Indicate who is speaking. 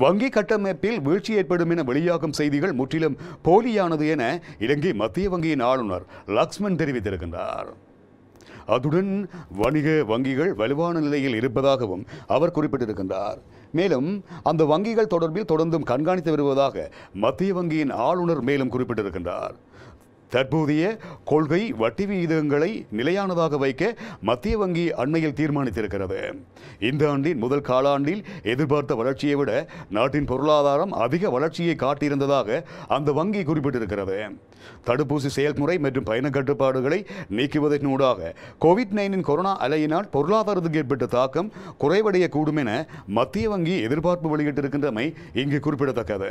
Speaker 1: வங்கி கட்டமைப்பில் வீழ்ச்சி ஏற்படும் என வெளியாகும் செய்திகள் முற்றிலும் போலியானது என இலங்கை மத்திய வங்கியின் ஆளுநர் லக்ஷ்மன் தெரிவித்திருக்கின்றார் அதுடன் வணிக வங்கிகள் வலுவான நிலையில் இருப்பதாகவும் அவர் குறிப்பிட்டிருக்கின்றார் மேலும் அந்த வங்கிகள் தொடர்பில் தொடர்ந்தும் கண்காணித்து வருவதாக மத்திய வங்கியின் ஆளுநர் மேலும் குறிப்பிட்டிருக்கின்றார் தற்போதைய கொள்கை வட்டி விகிதங்களை நிலையானதாக வைக்க மத்திய வங்கி அண்மையில் தீர்மானித்திருக்கிறது இந்த ஆண்டின் முதல் காலாண்டில் எதிர்பார்த்த வளர்ச்சியை விட நாட்டின் பொருளாதாரம் அதிக வளர்ச்சியை காட்டியிருந்ததாக அந்த வங்கி குறிப்பிட்டிருக்கிறது தடுப்பூசி செயல்முறை மற்றும் பயண கட்டுப்பாடுகளை நீக்குவதன் ஊடாக கோவிட் நைன்டீன் கொரோனா அலையினால் பொருளாதாரத்துக்கு ஏற்பட்ட தாக்கம் குறைவடையக்கூடும் என மத்திய வங்கி எதிர்பார்ப்பு வெளியிட்டிருக்கின்றமை இங்கு குறிப்பிடத்தக்கது